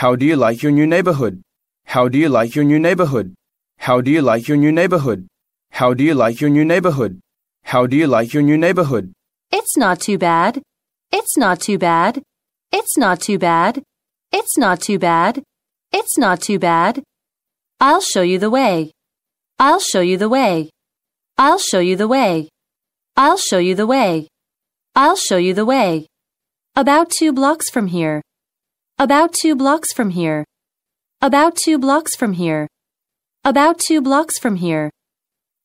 How do you like your new neighborhood? How do you like your new neighborhood? How do you like your new neighborhood? How do you like your new neighborhood? How do you like your new neighborhood? It's not too bad. It's not too bad. It's not too bad. It's not too bad. It's not too bad. I'll show you the way. I'll show you the way. I'll show you the way. I'll show you the way. I'll show you the way. About two blocks from here. About two blocks from here. About two blocks from here. About two blocks from here.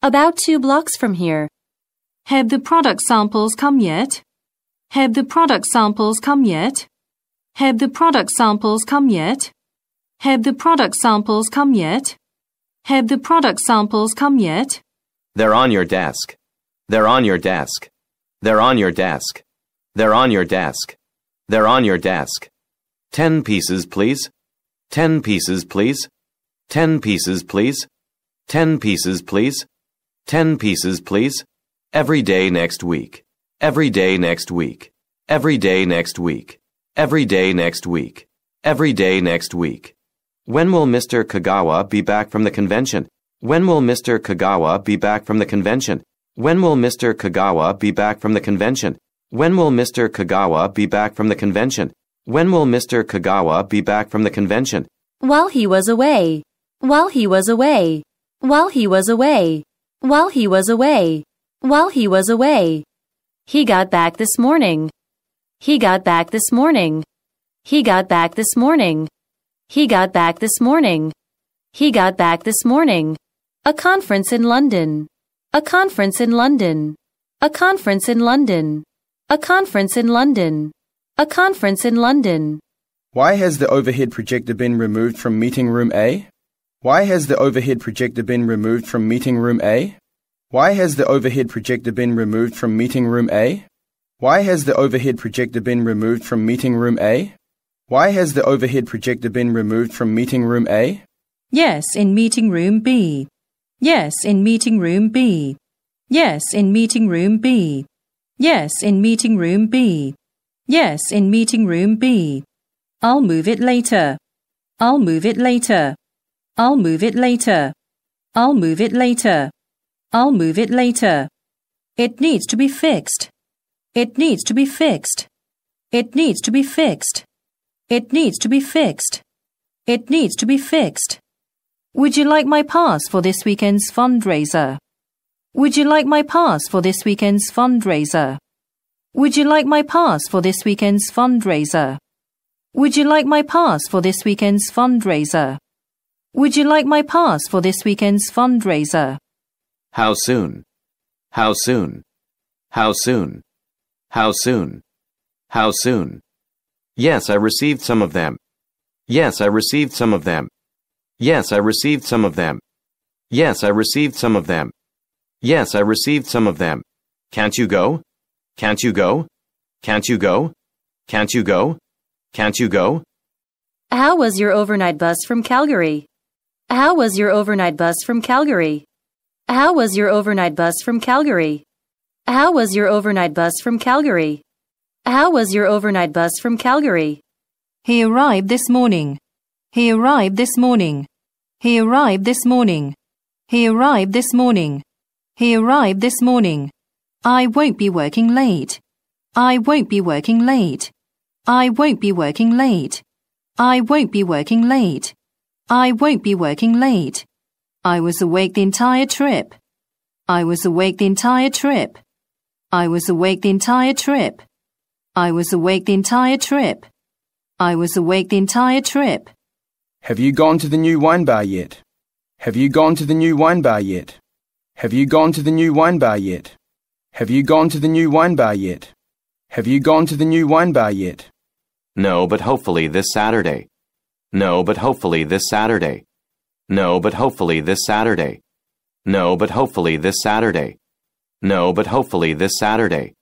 About two blocks from here. Have the product samples come yet? Have the product samples come yet? Have the product samples come yet? Have the product samples come yet? Have the product samples come yet? They're on your desk. They're on your desk. They're on your desk. They're on your desk. They're on your desk. Ten pieces, please. Ten pieces, please. Ten pieces, please. Ten pieces, please. Ten pieces, please. Every day next week. Every day next week. Every day next week. Every day next week. Every day next week. When will Mr. Kagawa be back from the convention? When will Mr. Kagawa be back from the convention? When will Mr. Kagawa be back from the convention? When will Mr. Kagawa be back from the convention? When will Mr. Kagawa be back from the convention? While he was away. While he was away. While he was away. While he was away. While he was away. He got back this morning. He got back this morning. He got back this morning. He got back this morning. He got back this morning. A conference in London. A conference in London. A conference in London. A conference in London. A conference in London. Why has the overhead projector been removed from meeting room A? Why has the overhead projector been removed from meeting room A? Why has the overhead projector been removed from meeting room A? Why has the overhead projector been removed from meeting room A? Why has the overhead projector been removed from meeting room A? Yes, in meeting room B. Yes, in meeting room B. Yes, in meeting room B. Yes, in meeting room B. Yes, in meeting room B. I'll move it later. I'll move it later. I'll move it later. I'll move it later. I'll move it later. It needs to be fixed. It needs to be fixed. It needs to be fixed. It needs to be fixed. It needs to be fixed. Would you like my pass for this weekend's fundraiser? Would you like my pass for this weekend's fundraiser? Would you like my pass for this weekend's fundraiser? Would you like my pass for this weekend's fundraiser? Would you like my pass for this weekend's fundraiser? How soon? How soon? How soon? How soon? How soon? Yes, I received some of them. Yes, I received some of them. Yes, I received some of them. Yes, I received some of them. Yes, I received some of them. Can't you go? Can't you go? Can't you go? Can't you go? Can't you go? How was your overnight bus from Calgary? How was your overnight bus from Calgary? How was your overnight bus from Calgary? How was your overnight bus from Calgary? How was your overnight bus from Calgary? He arrived this morning. He arrived this morning. He arrived this morning. He arrived this morning. He arrived this morning. I won't be working late. I won't be working late. I won't be working late. I won't be working late. I won't be working late. I was awake the entire trip. I was awake the entire trip. I was awake the entire trip. I was awake the entire trip. I was awake the entire trip. Have you gone to the new wine bar yet? Have you gone to the new wine bar yet? Have you gone to the new wine bar yet? Have you gone to the new wine bar yet? Have you gone to the new wine bar yet? No, but hopefully this Saturday. No, but hopefully this Saturday. No, but hopefully this Saturday. No, but hopefully this Saturday. No, but hopefully this Saturday.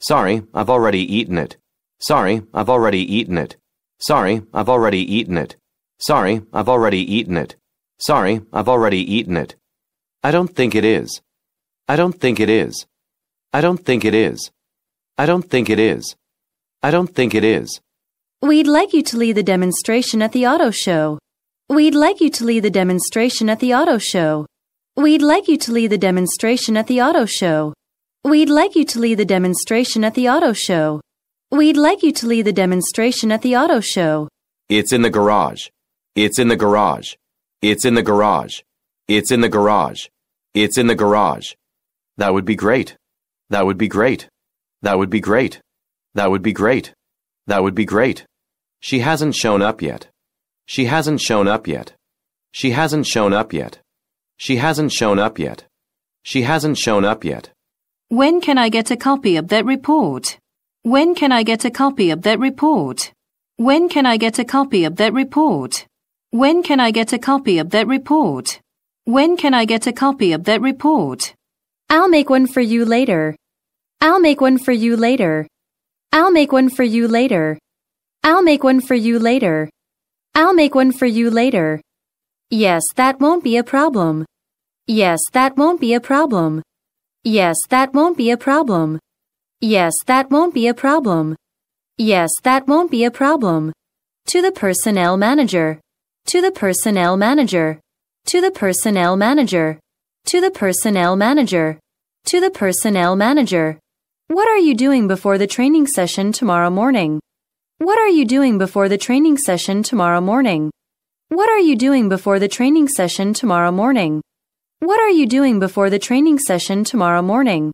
Sorry, I've already eaten it. Sorry, I've already eaten it. Sorry, I've already eaten it. Sorry, I've already eaten it. Sorry, I've already eaten it. I don't think it is. I don't think it is. I don't think it is. I don't think it is. I don't think it is. We'd like you to lead the demonstration at the auto show. We'd like you to lead the demonstration at the auto show. We'd like you to lead the demonstration at the auto show. We'd like you to lead the demonstration at the auto show. We'd like you to lead the demonstration at the auto show. It's in the garage. It's in the garage. It's in the garage. It's in the garage. It's in the garage. That would be great. That would be great. That would be great. That would be great. That would be great. She hasn't shown up yet. She hasn't shown up yet. She hasn't shown up yet. She hasn't shown up yet. She hasn't shown up yet. When can I get a copy of that report? When can I get a copy of that report? When can I get a copy of that report? When can I get a copy of that report? When can I get a copy of that report? I'll make one for you later. I'll make one for you later. I'll make one for you later. I'll make one for you later. I'll make one for you later. Yes, that won't be a problem. Yes, that won't be a problem. Yes, that won't be a problem. Yes, that won't be a problem. Yes, that won't be a problem. To the personnel manager. To the personnel manager. To the personnel manager. To the personnel manager. To the personnel manager. What are you doing before the training session tomorrow morning? What are you doing before the training session tomorrow morning? What are you doing before the training session tomorrow morning? What are you doing before the training session tomorrow morning?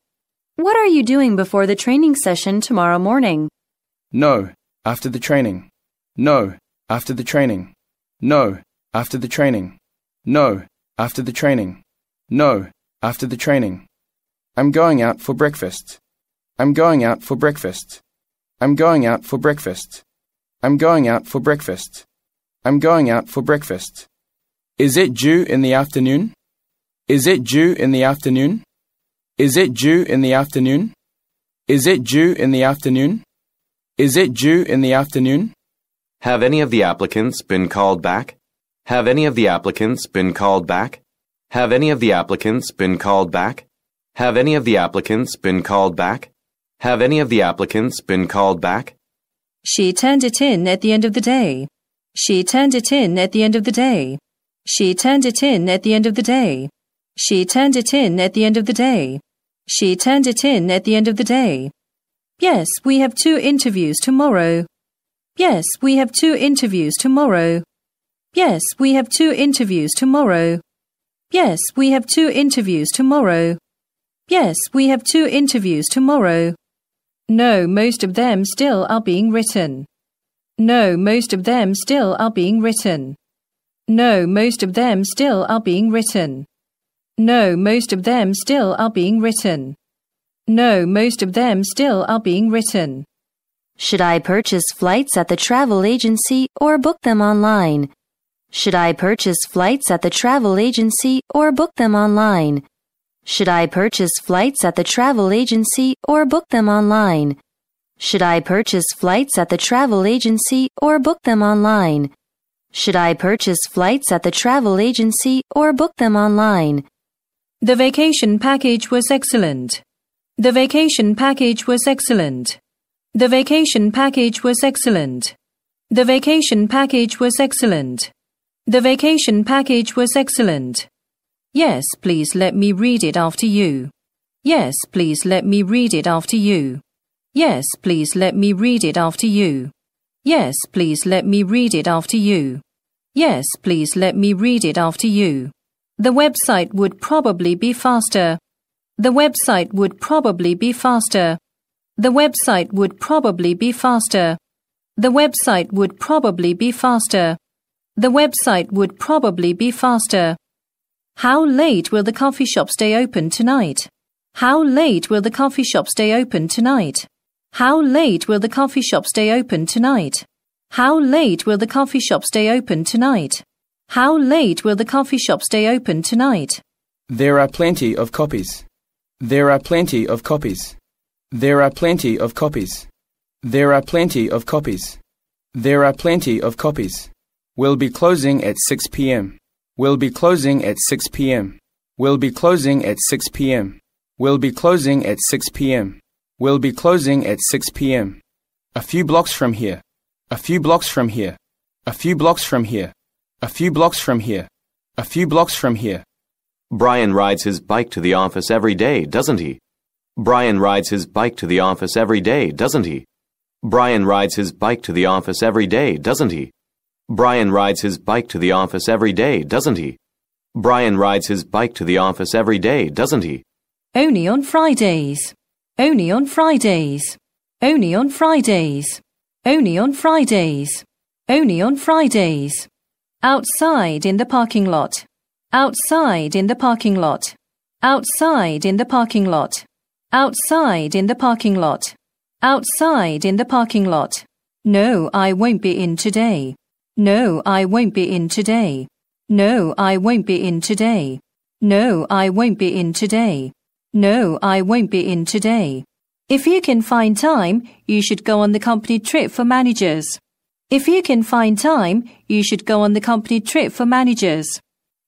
What are you doing before the training session tomorrow morning? No, after the training. No, after the training. No, after the training. No, after the training. No, after the training. I'm going out for breakfast. I'm going out for breakfast. I'm going out for breakfast. I'm going out for breakfast. I'm going out for breakfast. Is it due in the afternoon? Is it due in the afternoon? Is it due in the afternoon? Is it due in the afternoon? Is it due in the afternoon? Have any of the applicants been called back? Have any of the applicants been called back? Have any of the applicants been called back? Have any of the applicants been called back? Have any of the applicants been called back? She turned it in at the end of the day. She turned it in at the end of the day. She turned it in at the end of the day. She turned it in at the end of the day. She turned it in at the end of the day. Yes, we have two interviews tomorrow. Yes, we have two interviews tomorrow. Yes, we have two interviews tomorrow. Yes, we have two interviews tomorrow. Yes, we have two interviews tomorrow. No, most of them still are being written. No, most of them still are being written. No, most of them still are being written. No, most of them still are being written. No, most of them still are being written. Should I purchase flights at the travel agency or book them online? Should I purchase flights at the travel agency or book them online? Should I purchase flights at the travel agency or book them online? Should I purchase flights at the travel agency or book them online? Should I purchase flights at the travel agency or book them online? The vacation package was excellent. The vacation package was excellent. The vacation package was excellent. The vacation package was excellent. The vacation package was excellent. Yes, please let me read it after you. Yes, please let me read it after you. Yes, please let me read it after you. Yes, please let me read it after you. Yes, please let me read it after you. The website would probably be faster. The website would probably be faster. The website would probably be faster. The website would probably be faster. The website would probably be faster. How late will the coffee shop stay open tonight? How late will the coffee shop stay open tonight? How late will the coffee shop stay open tonight? How late will the coffee shop stay open tonight? How late will the coffee shop stay open tonight? There are plenty of copies. There are plenty of copies. There are plenty of copies. There are plenty of copies. There are plenty of copies. We'll be closing at 6 p.m. We'll be closing at 6 p.m. We'll be closing at 6 p.m. We'll be closing at 6 p.m. We'll be closing at 6 p.m. A few blocks from here. A few blocks from here. A few blocks from here. A few blocks from here. A few blocks from here. Brian rides his bike to the office every day, doesn't he? Brian rides his bike to the office every day, doesn't he? Brian rides his bike to the office every day, doesn't he? Brian rides his bike to the office every day, doesn't he? Brian rides his bike to the office every day, doesn't he? Only on Fridays. Only on Fridays. Only on Fridays. Only on Fridays. Only on Fridays. Outside in the parking lot. Outside in the parking lot. Outside in the parking lot. Outside in the parking lot. Outside in the parking lot. No, I won't be in today. No, I won't be in today. No, I won't be in today. No, I won't be in today. No, I won't be in today. If you can find time, you should go on the company trip for managers. If you can find time, you should go on the company trip for managers.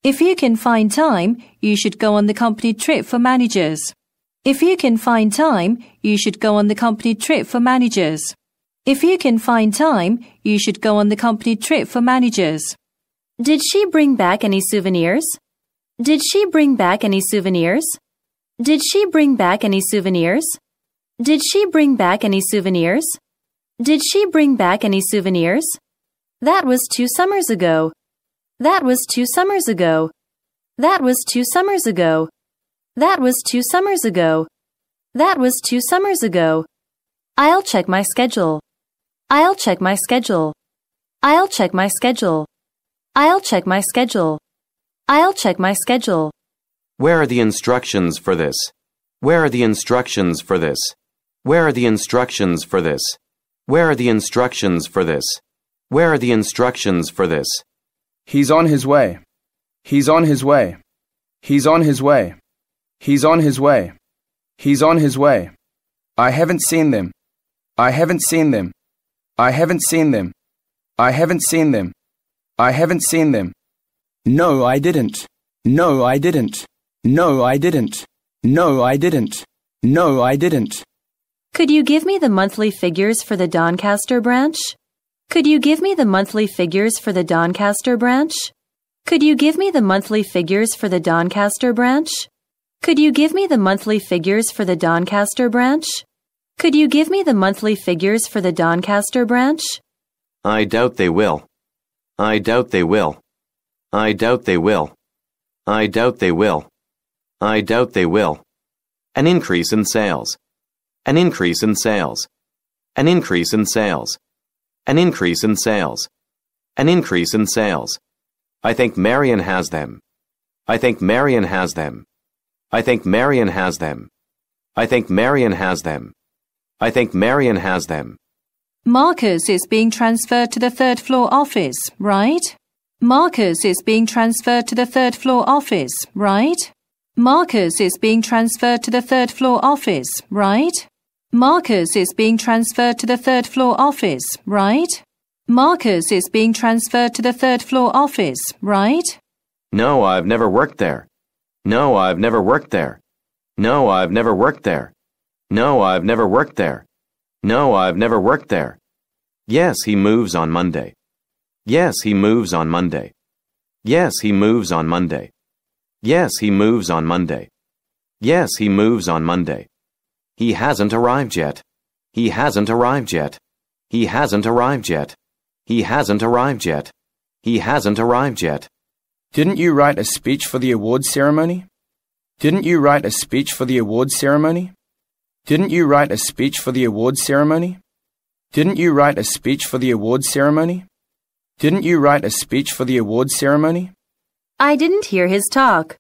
If you can find time, you should go on the company trip for managers. If you can find time, you should go on the company trip for managers. If you can find time, you should go on the company trip for managers. Did she bring back any souvenirs? Did she bring back any souvenirs? Did she bring back any souvenirs? Did she bring back any souvenirs? Did she bring back any souvenirs? That was two summers ago. That was two summers ago. That was two summers ago. That was two summers ago. That was two summers ago. I'll check my schedule. I'll check my schedule. I'll check my schedule. I'll check my schedule. I'll check my schedule. Where are the instructions for this? Where are the instructions for this? Where are the instructions for this? Where are the instructions for this? Where are the instructions for this? He's on his way. He's on his way. He's on his way. He's on his way. He's on his way. I haven't seen them. I haven't seen them. I haven't seen them. I haven't seen them. I haven't seen them. No, I didn't. No, I didn't. No, I didn't. No, I didn't. No, I didn't. Could you give me the monthly figures for the Doncaster branch? Could you give me the monthly figures for the Doncaster branch? Could you give me the monthly figures for the Doncaster branch? Could you give me the monthly figures for the Doncaster branch? Could you give me the monthly figures for the Doncaster branch? I doubt they will. I doubt they will. I doubt they will. I doubt they will. I doubt they will. An increase in sales. An increase in sales. An increase in sales. An increase in sales. An increase in sales. I think Marion has them. I think Marion has them. I think Marion has them. I think Marion has them. I think Marion has them. Marcus is being transferred to the third floor office, right? Marcus is being transferred to the third floor office, right? Marcus is being transferred to the third floor office, right? Marcus is being transferred to the third floor office, right? Marcus is being transferred to the third floor office, right? No, I've never worked there. No, I've never worked there. No, I've never worked there. No, I've never worked there. No, I've never worked there. Yes, he moves on Monday. Yes, he moves on Monday. Yes, he moves on Monday. Yes, he moves on Monday. Yes, he moves on Monday. He hasn't arrived yet. He hasn't arrived yet. He hasn't arrived yet. He hasn't arrived yet. He hasn't arrived yet. Didn't you write a speech for the award ceremony? Didn't you write a speech for the award ceremony? Didn't you write a speech for the award ceremony? Didn't you write a speech for the award ceremony? Didn't you write a speech for the award ceremony? I didn't hear his talk.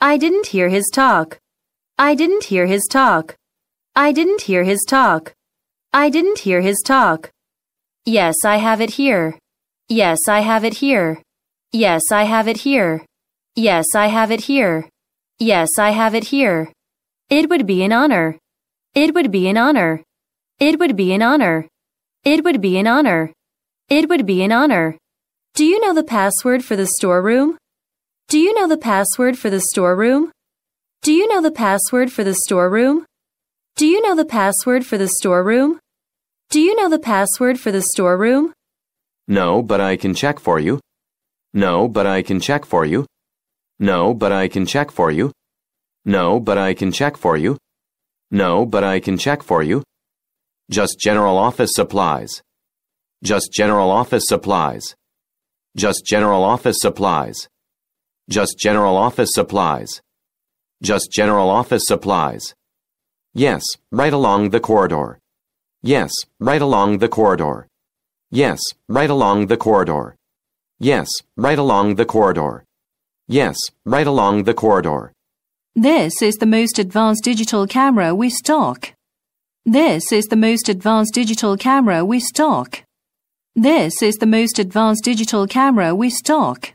I didn't hear his talk. I didn't hear his talk. I didn't hear his talk. I didn't hear his talk. Yes, I have it here. Yes, I have it here. Yes, I have it here. Yes, I have it here. Yes, I have it here. It would be an honor. It would be an honor. It would be an honor. It would be an honor. It would be an honor. Do you know the password for the storeroom? Do you know the password for the storeroom? Do you know the password for the storeroom? Do you know the password for the storeroom? Do you know the password for the storeroom? No, but I can check for you. No, but I can check for you. No, but I can check for you. No, but I can check for you. No, but I can check for you. Just general office supplies. Just general office supplies. Just general office supplies. Just general office supplies. Just general office supplies. Yes, right along the corridor. Yes, right along the corridor. Yes, right along the corridor. Yes, right along the corridor. Yes, right along the corridor. This is the most advanced digital camera we stock. This is the most advanced digital camera we stock. This is the most advanced digital camera we stock.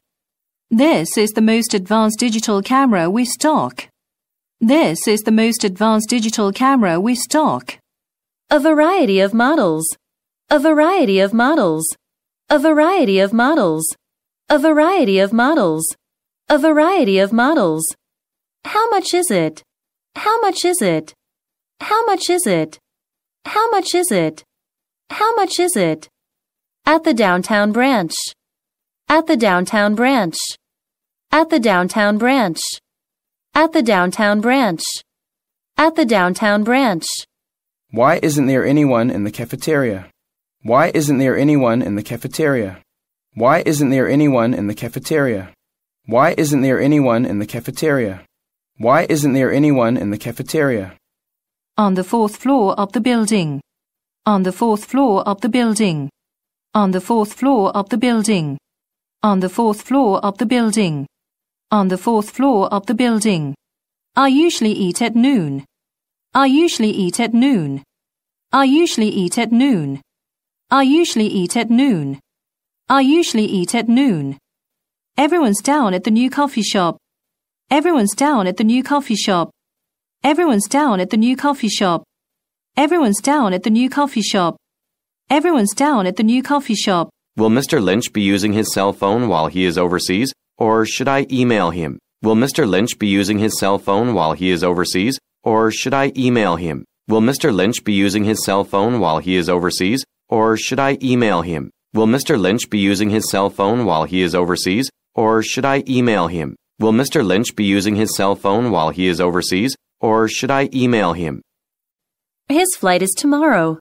This is the most advanced digital camera we stock. This is the most advanced digital camera we stock. A variety of models. A variety of models. A variety of models. A variety of models. A variety of models. How much is it? How much is it? How much is it? How much is it? How much is it? At the downtown branch. At the downtown branch. At the downtown branch. At the downtown branch. At the downtown branch. Why isn't there anyone in the cafeteria? Why isn't there anyone in the cafeteria? Why isn't there anyone in the cafeteria? Why isn't there anyone in the cafeteria? Why isn't there anyone in the cafeteria? On the fourth floor of the building. On the fourth floor of the building. On the fourth floor of the building. On the fourth floor of the building. On the fourth floor of the building. I usually eat at noon. I usually eat at noon. I usually eat at noon. I usually eat at noon. I usually eat at noon. Everyone's down at the new coffee shop. Everyone's down at the new coffee shop. Everyone's down at the new coffee shop. Everyone's down at the new coffee shop. Everyone's down at the new coffee shop. Will Mr. Lynch be using his cell phone while he is overseas, or should I email him? Will Mr. Lynch be using his cell phone while he is overseas, or should I email him? Will Mr. Lynch be using his cell phone while he is overseas, or should I email him? Will Mr. Lynch be using his cell phone while he is overseas, or should I email him? Will Mr. Lynch be using his cell phone while he is overseas, or should I email him? His flight is tomorrow.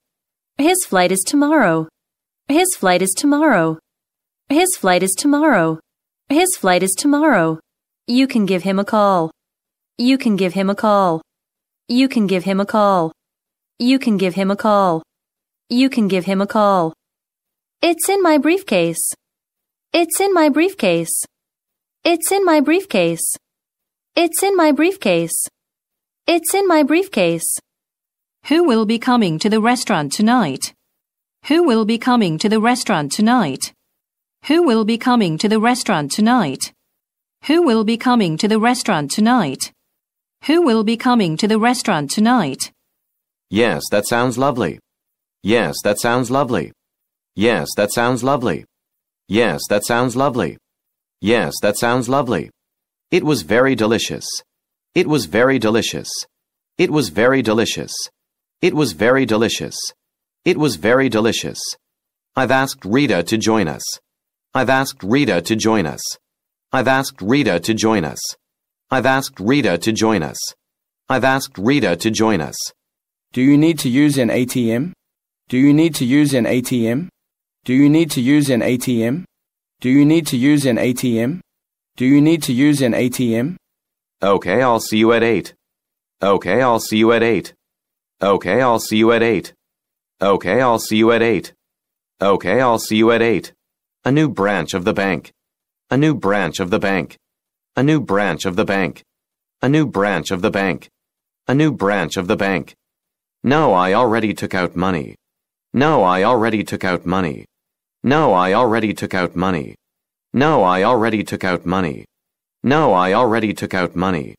His flight is tomorrow. His flight is tomorrow. His flight is tomorrow. His flight is tomorrow. You can give him a call. You can give him a call. You can give him a call. You can give him a call. You can give him a call. It's in my briefcase. It's in my briefcase. It's in my briefcase. It's in my briefcase. It's in my briefcase. Who will be coming to the restaurant tonight? Who will be coming to the restaurant tonight? Who will be coming to the restaurant tonight? Who will be coming to the restaurant tonight? Who will be coming to the restaurant tonight? Yes, that sounds lovely. Yes, that sounds lovely. Yes, that sounds lovely. Yes, that sounds lovely. Yes, that sounds lovely. It was very delicious. It was very delicious. It was very delicious. It was very delicious. It was very delicious. I've asked Rita to join us. I've asked Rita to join us. I've asked Rita to join us. I've asked Rita to join us. I've asked Rita to join us. Do you need to use an ATM? Do you need to use an ATM? Do you need to use an ATM? Do you need to use an ATM? Do you need to use an ATM? Okay, I'll see you at 8. Okay, I'll see you at 8. Okay, I'll see you at 8. Okay, I'll see you at 8. Okay, I'll see you at 8. A new branch of the bank. A new branch of the bank. A new branch of the bank. A new branch of the bank. A new branch of the bank. No, I already took out money. No, I already took out money. No, I already took out money. No, I already took out money. No, I already took out money.